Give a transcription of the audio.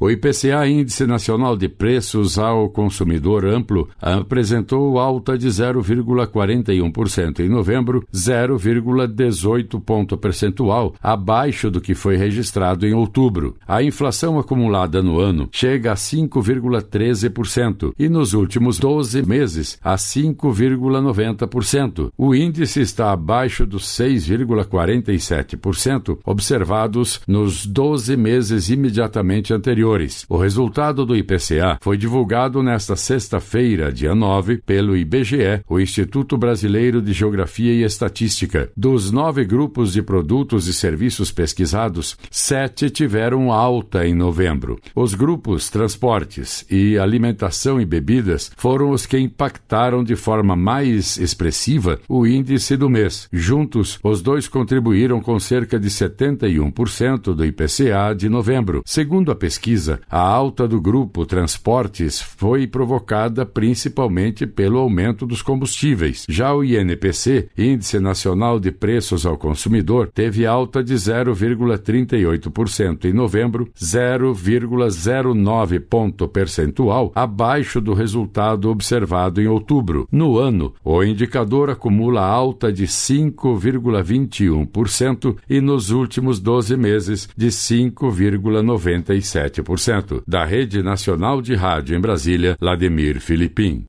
O IPCA, Índice Nacional de Preços ao Consumidor Amplo, apresentou alta de 0,41% em novembro, 0,18 ponto percentual, abaixo do que foi registrado em outubro. A inflação acumulada no ano chega a 5,13% e nos últimos 12 meses a 5,90%. O índice está abaixo dos 6,47% observados nos 12 meses imediatamente anteriores anteriores. O resultado do IPCA foi divulgado nesta sexta-feira, dia 9, pelo IBGE, o Instituto Brasileiro de Geografia e Estatística. Dos nove grupos de produtos e serviços pesquisados, sete tiveram alta em novembro. Os grupos transportes e alimentação e bebidas foram os que impactaram de forma mais expressiva o índice do mês. Juntos, os dois contribuíram com cerca de 71% do IPCA de novembro. Segundo a pesquisa, pesquisa, a alta do grupo transportes foi provocada principalmente pelo aumento dos combustíveis. Já o INPC, Índice Nacional de Preços ao Consumidor, teve alta de 0,38% em novembro, 0,09 ponto percentual abaixo do resultado observado em outubro. No ano, o indicador acumula alta de 5,21% e nos últimos 12 meses de 5,97%. 20% da Rede Nacional de Rádio em Brasília, Vladimir Filipim.